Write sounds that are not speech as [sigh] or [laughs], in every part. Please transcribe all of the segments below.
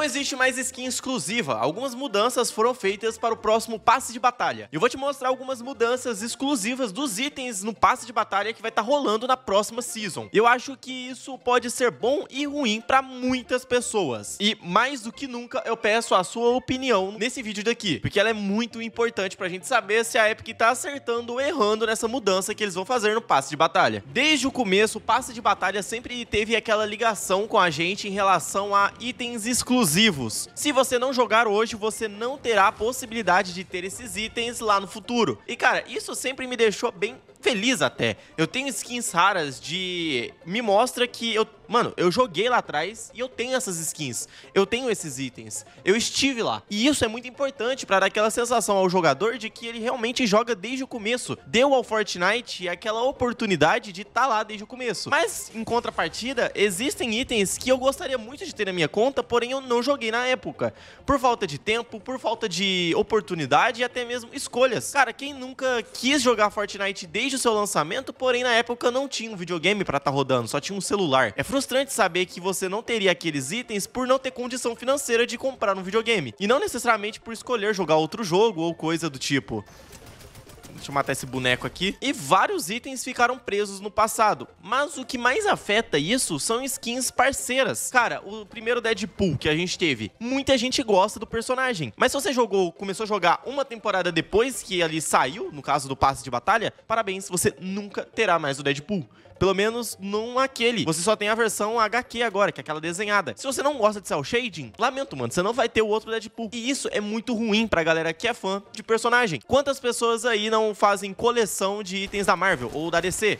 Não existe mais skin exclusiva, algumas mudanças foram feitas para o próximo passe de batalha. Eu vou te mostrar algumas mudanças exclusivas dos itens no passe de batalha que vai estar tá rolando na próxima season. Eu acho que isso pode ser bom e ruim para muitas pessoas. E mais do que nunca, eu peço a sua opinião nesse vídeo daqui, porque ela é muito importante para a gente saber se a Epic está acertando ou errando nessa mudança que eles vão fazer no passe de batalha. Desde o começo, o passe de batalha sempre teve aquela ligação com a gente em relação a itens exclusivos exclusivos. Se você não jogar hoje, você não terá a possibilidade de ter esses itens lá no futuro. E cara, isso sempre me deixou bem feliz até. Eu tenho skins raras de... me mostra que eu Mano, eu joguei lá atrás e eu tenho essas skins. Eu tenho esses itens. Eu estive lá. E isso é muito importante para dar aquela sensação ao jogador de que ele realmente joga desde o começo. Deu ao Fortnite aquela oportunidade de estar tá lá desde o começo. Mas, em contrapartida, existem itens que eu gostaria muito de ter na minha conta, porém eu não joguei na época. Por falta de tempo, por falta de oportunidade e até mesmo escolhas. Cara, quem nunca quis jogar Fortnite desde o seu lançamento, porém na época não tinha um videogame para estar tá rodando, só tinha um celular. É frustrante frustrante saber que você não teria aqueles itens por não ter condição financeira de comprar um videogame, e não necessariamente por escolher jogar outro jogo ou coisa do tipo. Deixa eu matar esse boneco aqui. E vários itens ficaram presos no passado. Mas o que mais afeta isso são skins parceiras. Cara, o primeiro Deadpool que a gente teve, muita gente gosta do personagem. Mas se você jogou, começou a jogar uma temporada depois que ele saiu, no caso do passe de batalha, parabéns, você nunca terá mais o Deadpool. Pelo menos não aquele. Você só tem a versão HQ agora, que é aquela desenhada. Se você não gosta de cel shading, lamento, mano, você não vai ter o outro Deadpool. E isso é muito ruim pra galera que é fã de personagem. Quantas pessoas aí não fazem coleção de itens da Marvel ou da DC?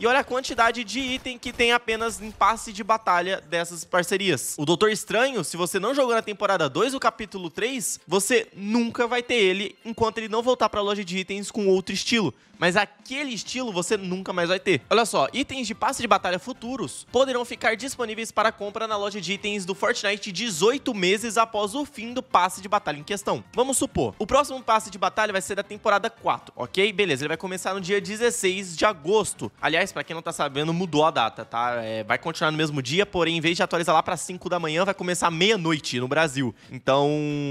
E olha a quantidade de item que tem apenas em passe de batalha dessas parcerias. O Doutor Estranho, se você não jogou na temporada 2 o capítulo 3, você nunca vai ter ele enquanto ele não voltar para a loja de itens com outro estilo mas aquele estilo você nunca mais vai ter. Olha só, itens de passe de batalha futuros poderão ficar disponíveis para compra na loja de itens do Fortnite 18 meses após o fim do passe de batalha em questão. Vamos supor, o próximo passe de batalha vai ser da temporada 4, ok? Beleza, ele vai começar no dia 16 de agosto. Aliás, para quem não tá sabendo, mudou a data, tá? É, vai continuar no mesmo dia, porém, em vez de atualizar lá para 5 da manhã, vai começar meia-noite no Brasil. Então,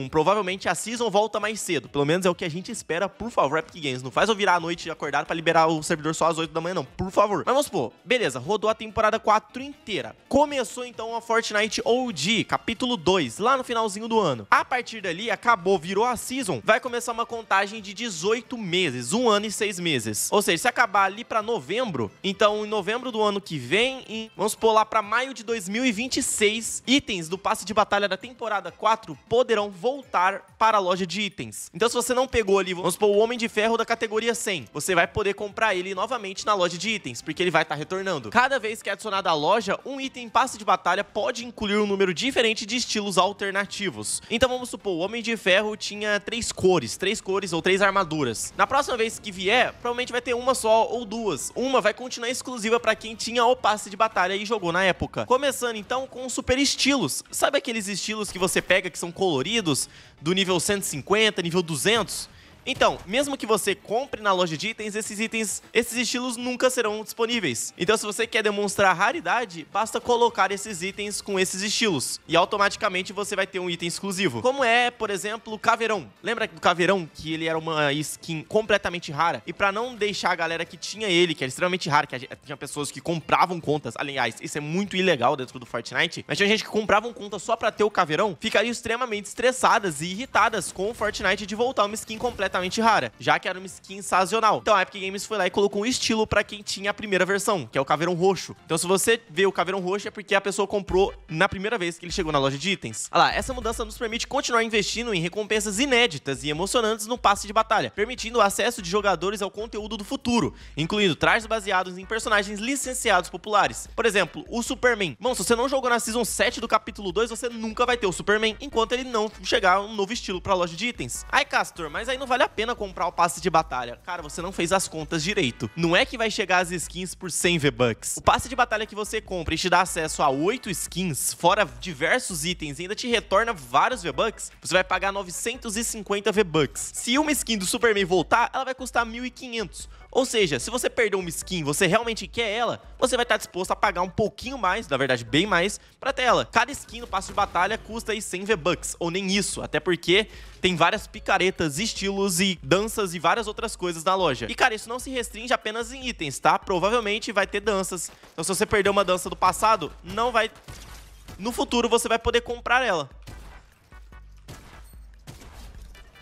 provavelmente a season volta mais cedo. Pelo menos é o que a gente espera, por favor, Epic Games. Não faz eu virar à noite já acordado para liberar o servidor só às 8 da manhã, não, por favor. Mas vamos supor, beleza, rodou a temporada 4 inteira. Começou então a Fortnite OG, capítulo 2, lá no finalzinho do ano. A partir dali, acabou, virou a season, vai começar uma contagem de 18 meses, um ano e seis meses. Ou seja, se acabar ali para novembro, então em novembro do ano que vem, e vamos supor lá para maio de 2026, itens do passe de batalha da temporada 4 poderão voltar para a loja de itens. Então se você não pegou ali, vamos supor, o Homem de Ferro da categoria 100, você você vai poder comprar ele novamente na loja de itens, porque ele vai estar tá retornando. Cada vez que é adicionado à loja, um item passe de batalha pode incluir um número diferente de estilos alternativos. Então vamos supor, o Homem de Ferro tinha três cores, três cores ou três armaduras. Na próxima vez que vier, provavelmente vai ter uma só ou duas. Uma vai continuar exclusiva para quem tinha o passe de batalha e jogou na época. Começando então com super estilos. Sabe aqueles estilos que você pega que são coloridos, do nível 150, nível 200? Então, mesmo que você compre na loja de itens, esses itens, esses estilos nunca serão disponíveis. Então, se você quer demonstrar raridade, basta colocar esses itens com esses estilos e automaticamente você vai ter um item exclusivo. Como é, por exemplo, o caveirão. Lembra do caveirão que ele era uma skin completamente rara e para não deixar a galera que tinha ele, que era extremamente raro, que tinha pessoas que compravam contas, aliás, isso é muito ilegal dentro do Fortnite, mas tinha gente que compravam contas só para ter o caveirão, ficariam extremamente estressadas e irritadas com o Fortnite de voltar uma skin completa completamente rara, já que era uma skin sazonal. Então a Epic Games foi lá e colocou um estilo para quem tinha a primeira versão, que é o caveirão roxo. Então se você vê o caveirão roxo é porque a pessoa comprou na primeira vez que ele chegou na loja de itens. Olha lá, essa mudança nos permite continuar investindo em recompensas inéditas e emocionantes no passe de batalha, permitindo o acesso de jogadores ao conteúdo do futuro, incluindo trajes baseados em personagens licenciados populares. Por exemplo, o Superman. Bom, se você não jogou na Season 7 do capítulo 2, você nunca vai ter o Superman, enquanto ele não chegar um novo estilo pra loja de itens. Ai, Castor, mas aí não vale vale a pena comprar o passe de batalha. Cara, você não fez as contas direito. Não é que vai chegar as skins por 100 V-Bucks. O passe de batalha que você compra e te dá acesso a 8 skins, fora diversos itens, e ainda te retorna vários V-Bucks, você vai pagar 950 V-Bucks. Se uma skin do Superman voltar, ela vai custar 1.500. Ou seja, se você perdeu uma skin, você realmente quer ela, você vai estar disposto a pagar um pouquinho mais, na verdade bem mais, pra ela. Cada skin no passo de batalha custa aí 100 V-Bucks, ou nem isso, até porque tem várias picaretas, estilos e danças e várias outras coisas na loja. E cara, isso não se restringe apenas em itens, tá? Provavelmente vai ter danças. Então se você perdeu uma dança do passado, não vai... No futuro você vai poder comprar ela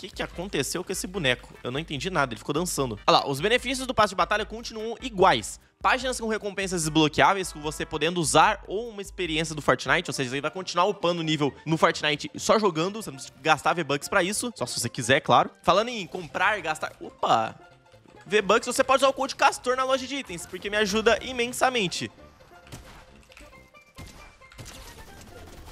que, que aconteceu com esse boneco? Eu não entendi nada, ele ficou dançando. Olha lá, os benefícios do passe de batalha continuam iguais. Páginas com recompensas desbloqueáveis, com você podendo usar ou uma experiência do Fortnite, ou seja, você vai continuar upando o nível no Fortnite só jogando, você não precisa gastar V-Bucks pra isso, só se você quiser, claro. Falando em comprar, gastar... Opa! V-Bucks, você pode usar o code CASTOR na loja de itens, porque me ajuda imensamente.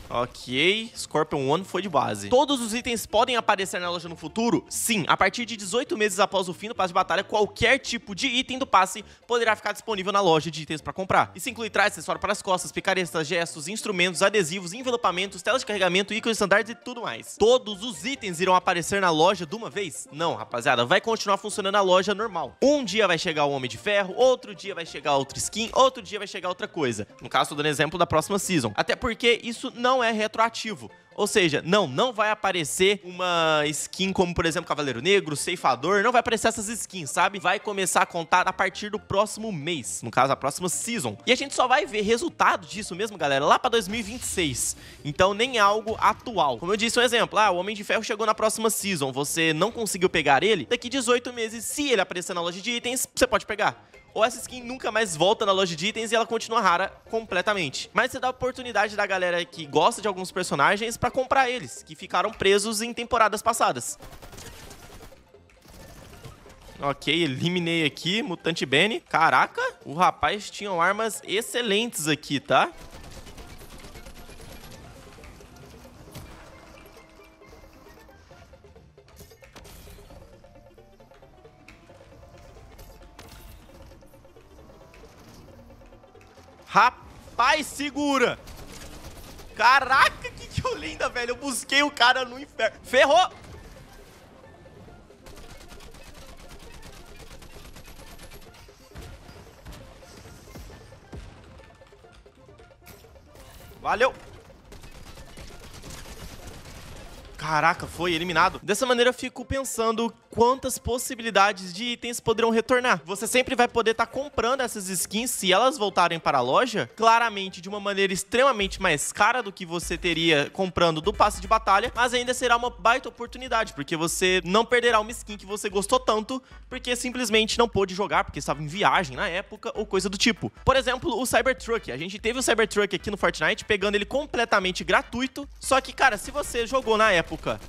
Ok, Scorpion One foi de base. Todos os itens podem aparecer na loja no futuro? Sim, a partir de 18 meses após o fim do passe de batalha, qualquer tipo de item do passe poderá ficar disponível na loja de itens para comprar. Isso inclui trajes, acessório para as costas, picaretas, gestos, instrumentos, adesivos, envelopamentos, telas de carregamento, ícones standards e tudo mais. Todos os itens irão aparecer na loja de uma vez? Não, rapaziada, vai continuar funcionando a loja normal. Um dia vai chegar o Homem de Ferro, outro dia vai chegar outra skin, outro dia vai chegar outra coisa. No caso, tô dando exemplo da próxima season. Até porque isso não não é retroativo. Ou seja, não, não vai aparecer uma skin como, por exemplo, Cavaleiro Negro, Ceifador, não vai aparecer essas skins, sabe? Vai começar a contar a partir do próximo mês, no caso, a próxima season. E a gente só vai ver resultado disso mesmo, galera, lá pra 2026. Então, nem algo atual. Como eu disse, um exemplo, ah, o Homem de Ferro chegou na próxima season, você não conseguiu pegar ele, daqui 18 meses, se ele aparecer na loja de itens, você pode pegar ou essa skin nunca mais volta na loja de itens e ela continua rara completamente. Mas você dá a oportunidade da galera que gosta de alguns personagens pra comprar eles, que ficaram presos em temporadas passadas. Ok, eliminei aqui, Mutante Benny. Caraca, o rapaz tinha armas excelentes aqui, tá? Rapaz, segura. Caraca, que linda, velho. Eu busquei o cara no inferno. Ferrou. Valeu. Caraca, foi eliminado. Dessa maneira eu fico pensando quantas possibilidades de itens poderão retornar. Você sempre vai poder estar tá comprando essas skins se elas voltarem para a loja, claramente de uma maneira extremamente mais cara do que você teria comprando do passe de batalha, mas ainda será uma baita oportunidade, porque você não perderá uma skin que você gostou tanto, porque simplesmente não pôde jogar, porque estava em viagem na época ou coisa do tipo. Por exemplo, o Cybertruck. A gente teve o Cybertruck aqui no Fortnite, pegando ele completamente gratuito, só que, cara, se você jogou na época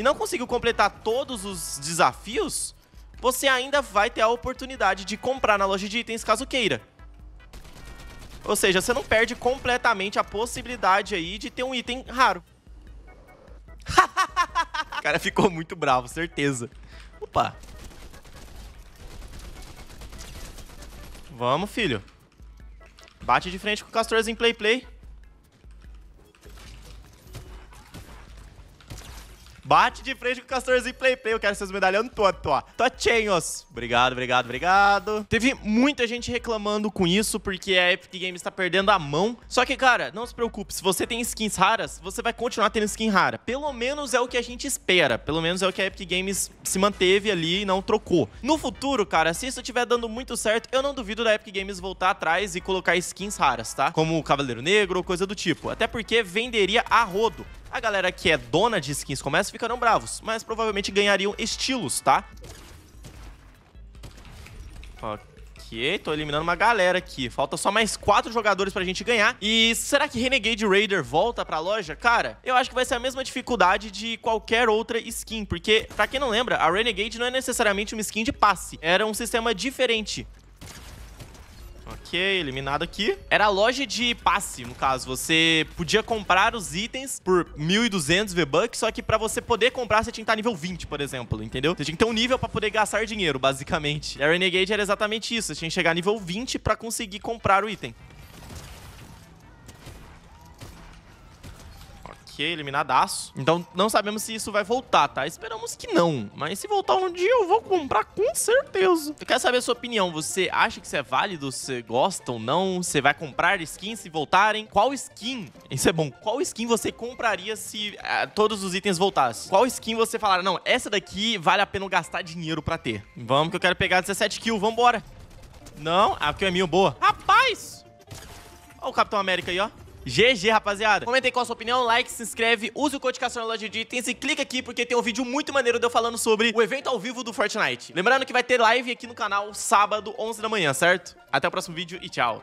e não conseguiu completar todos os desafios, você ainda vai ter a oportunidade de comprar na loja de itens caso queira. Ou seja, você não perde completamente a possibilidade aí de ter um item raro. [laughs] o cara ficou muito bravo, certeza. Opa. Vamos, filho. Bate de frente com o Castorzinho Play Play. Bate de frente com o Castorzinho Play Play. Eu quero seus medalhão todo, tó. Tochenhos. Obrigado, obrigado, obrigado. Teve muita gente reclamando com isso, porque a Epic Games tá perdendo a mão. Só que, cara, não se preocupe. Se você tem skins raras, você vai continuar tendo skin rara. Pelo menos é o que a gente espera. Pelo menos é o que a Epic Games se manteve ali e não trocou. No futuro, cara, se isso estiver dando muito certo, eu não duvido da Epic Games voltar atrás e colocar skins raras, tá? Como o Cavaleiro Negro ou coisa do tipo. Até porque venderia a rodo. A galera que é dona de skins começa ficarão bravos, mas provavelmente ganhariam estilos, tá? Ok, tô eliminando uma galera aqui. Falta só mais quatro jogadores pra gente ganhar. E será que Renegade Raider volta pra loja? Cara, eu acho que vai ser a mesma dificuldade de qualquer outra skin. Porque, pra quem não lembra, a Renegade não é necessariamente uma skin de passe. Era um sistema diferente. Ok, eliminado aqui. Era a loja de passe, no caso. Você podia comprar os itens por 1.200 V-Bucks, só que para você poder comprar, você tinha que estar nível 20, por exemplo, entendeu? Você tinha que ter um nível para poder gastar dinheiro, basicamente. A Renegade era exatamente isso. Você tinha que chegar nível 20 para conseguir comprar o item. quê, eliminadaço. Então não sabemos se isso vai voltar, tá? Esperamos que não. Mas se voltar um dia, eu vou comprar com certeza. Eu quero saber a sua opinião. Você acha que isso é válido? Você gosta ou não? Você vai comprar skins se voltarem? Qual skin? Isso é bom. Qual skin você compraria se eh, todos os itens voltassem? Qual skin você falaria? não, essa daqui vale a pena gastar dinheiro pra ter? Vamos que eu quero pegar 17 kills, vambora. Não, ah, porque é minha boa. Rapaz! Olha o Capitão América aí, ó. GG, rapaziada. Comenta aí qual a sua opinião, like, se inscreve, use o código na Loja de Itens e clica aqui porque tem um vídeo muito maneiro de eu falando sobre o evento ao vivo do Fortnite. Lembrando que vai ter live aqui no canal sábado, 11 da manhã, certo? Até o próximo vídeo e tchau.